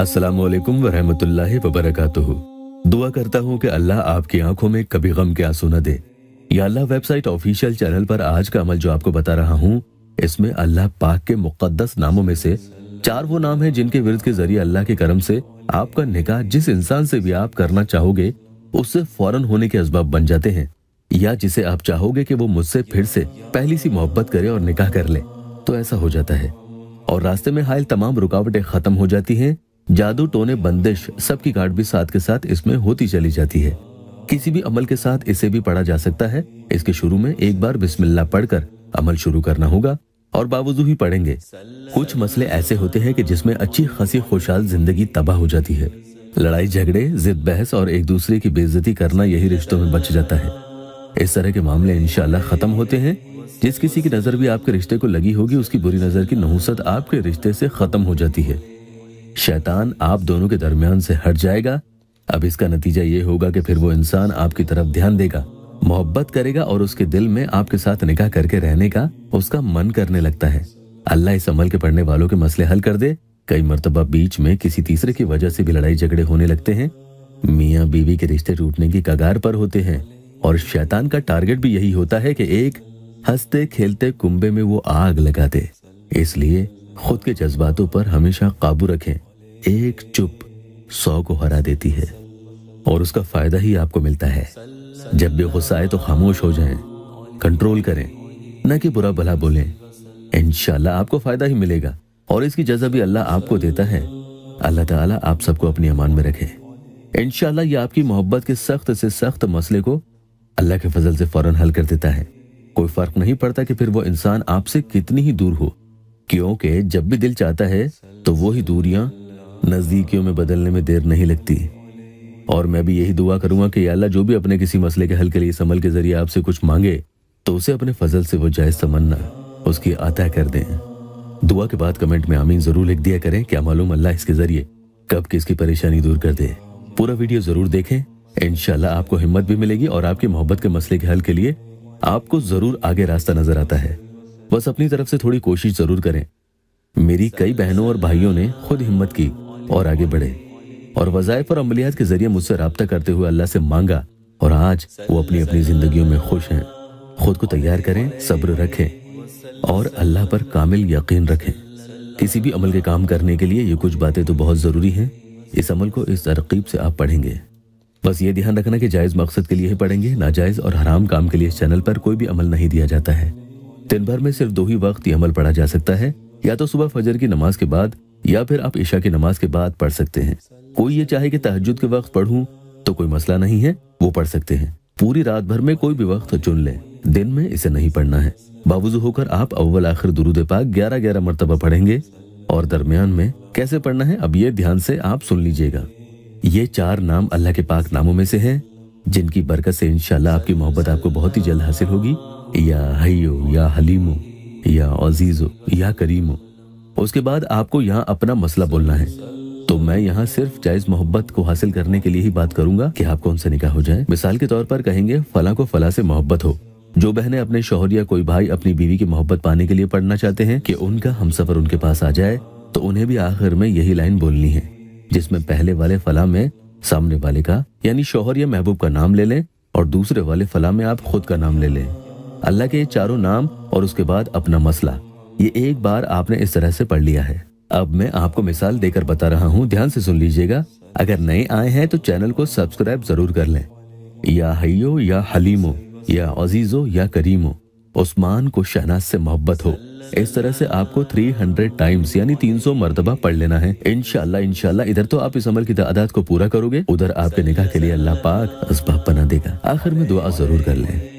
अस्सलाम वालेकुम वरहमतुल्लाहि दुआ करता हूँ कि अल्लाह आपकी आंखों में कभी गम के आंसू न दे या अल्लाह वेबसाइट ऑफिशियल चैनल पर आज का अमल जो आपको बता रहा हूँ इसमें अल्लाह पाक के मुकदस नामों में से चार वो नाम हैं जिनके विरद के जरिए अल्लाह के करम से आपका निकाह जिस इंसान से भी आप करना चाहोगे उससे फौरन होने के असबाब बन जाते हैं या जिसे आप चाहोगे कि वो मुझसे फिर से पहली सी मोहब्बत करे और निकाह कर ले तो ऐसा हो जाता है और रास्ते में हायल तमाम रुकावटें खत्म हो जाती हैं जादू टोने बंदिश सबकी गाठ भी साथ के साथ इसमें होती चली जाती है किसी भी अमल के साथ इसे भी पढ़ा जा सकता है इसके शुरू में एक बार बिस्मिल्ला पढ़कर अमल शुरू करना होगा और बावजू ही पढ़ेंगे कुछ मसले ऐसे होते हैं कि जिसमें अच्छी खासी खुशहाल जिंदगी तबाह हो जाती है लड़ाई झगड़े जिद बहस और एक दूसरे की बेइज्जती करना यही रिश्तों में बच जाता है इस तरह के मामले इनशाला खत्म होते हैं जिस किसी की नजर भी आपके रिश्ते को लगी होगी उसकी बुरी नजर की नहुसत आपके रिश्ते से खत्म हो जाती है शैतान आप दोनों के दरमियान से हट जाएगा अब इसका नतीजा ये होगा कि फिर वो इंसान आपकी तरफ ध्यान देगा मोहब्बत करेगा और उसके दिल में आपके साथ निकाह करके रहने का उसका मन करने लगता है अल्लाह इस अमल के पढ़ने वालों के मसले हल कर दे कई मरतबा बीच में किसी तीसरे की वजह से भी लड़ाई झगड़े होने लगते हैं मियाँ बीवी के रिश्ते टूटने की कगार पर होते हैं और शैतान का टारगेट भी यही होता है कि एक हंसते खेलते कुंबे में वो आग लगा दे इसलिए खुद के जज्बातों पर हमेशा काबू रखें एक चुप सौ को हरा देती है और उसका फायदा ही आपको मिलता है जब भी गुस्सा आए तो खामोश हो जाएं, कंट्रोल करें न कि बुरा भला बोलें इंशाल्लाह आपको फायदा ही मिलेगा और इसकी जजा भी अल्लाह आपको देता है अल्लाह ताला आप सबको अपनी अमान में रखे इनशाला ये आपकी मोहब्बत के सख्त से सख्त मसले को अल्लाह के फजल से फौरन हल कर देता है कोई फर्क नहीं पड़ता कि फिर वो इंसान आपसे कितनी ही दूर हो क्योंकि जब भी दिल चाहता है तो वो ही दूरियां नजदीकियों में बदलने में देर नहीं लगती और मैं भी यही दुआ करूंगा कि अल्लाह जो भी अपने किसी मसले के हल के लिए इस अमल के जरिए आपसे कुछ मांगे तो उसे अपने फजल से वो जायज तमन्ना उसकी आता कर दें दुआ के बाद कमेंट में आमीन जरूर लिख दिया करें क्या मालूम अल्लाह इसके जरिए कब किसकी परेशानी दूर कर दे पूरा वीडियो जरूर देखें इनशाला आपको हिम्मत भी मिलेगी और आपकी मोहब्बत के मसले के हल के लिए आपको जरूर आगे रास्ता नजर आता है बस अपनी तरफ से थोड़ी कोशिश जरूर करें मेरी कई बहनों और भाइयों ने खुद हिम्मत की और आगे बढ़े और वजायफ और अमलियात के जरिए मुझसे रबता करते हुए अल्लाह से मांगा और आज वो अपनी अपनी जिंदगियों में खुश हैं खुद को तैयार करें सब्र रखें और अल्लाह पर कामिल यकीन रखें किसी भी अमल के काम करने के लिए ये कुछ बातें तो बहुत ज़रूरी हैं इस अमल को इस तरकीब से आप पढ़ेंगे बस ये ध्यान रखना कि जायज़ मकसद के लिए ही पढ़ेंगे नाजायज़ और हराम काम के लिए इस चैनल पर कोई भी अमल नहीं दिया जाता है दिन भर में सिर्फ दो ही वक्त ये अमल पढ़ा जा सकता है या तो सुबह फजर की नमाज के बाद या फिर आप ईशा की नमाज के बाद पढ़ सकते हैं कोई ये चाहे कि तहजद के वक्त पढ़ूं तो कोई मसला नहीं है वो पढ़ सकते हैं पूरी रात भर में कोई भी वक्त चुन लें दिन में इसे नहीं पढ़ना है बावजू होकर आप अव्वल आखिर दुरुद पाक ग्यारह ग्यारह मरतबा पढ़ेंगे और दरमियान में कैसे पढ़ना है अब ये ध्यान से आप सुन लीजिएगा ये चार नाम अल्लाह के पाक नामों में से हैं जिनकी बरकत से इंशाल्लाह आपकी मोहब्बत आपको बहुत ही जल्द हासिल होगी या हयो या हलीमो या अजीजो या करीमो उसके बाद आपको यहाँ अपना मसला बोलना है तो मैं यहाँ सिर्फ जायज मोहब्बत को हासिल करने के लिए ही बात करूंगा कि आप कौन सा निकाह हो जाए मिसाल के तौर पर कहेंगे फला को फला से मोहब्बत हो जो बहनें अपने शोहर या कोई भाई अपनी बीवी की मोहब्बत पाने के लिए पढ़ना चाहते हैं कि उनका हम सफर उनके पास आ जाए तो उन्हें भी आखिर में यही लाइन बोलनी है जिसमें पहले वाले फला में सामने वाले का यानी शोहर या महबूब का नाम ले लें और दूसरे वाले फला में आप खुद का नाम ले लें अल्लाह के चारों नाम और उसके बाद अपना मसला ये एक बार आपने इस तरह से पढ़ लिया है अब मैं आपको मिसाल देकर बता रहा हूँ ध्यान से सुन लीजिएगा अगर नए आए हैं तो चैनल को सब्सक्राइब जरूर कर लें या हयो या हलीमो या अजीजो या करीमो उस्मान को शहनाज से मोहब्बत हो इस तरह से आपको 300 टाइम्स यानी 300 मरतबा पढ़ लेना है इनशाला इनशाला इधर तो आप इस अमल की तादाद को पूरा करोगे उधर आपके निकाह के लिए अल्लाह पाक असबाब बना देगा आखिर में दुआ जरूर कर ले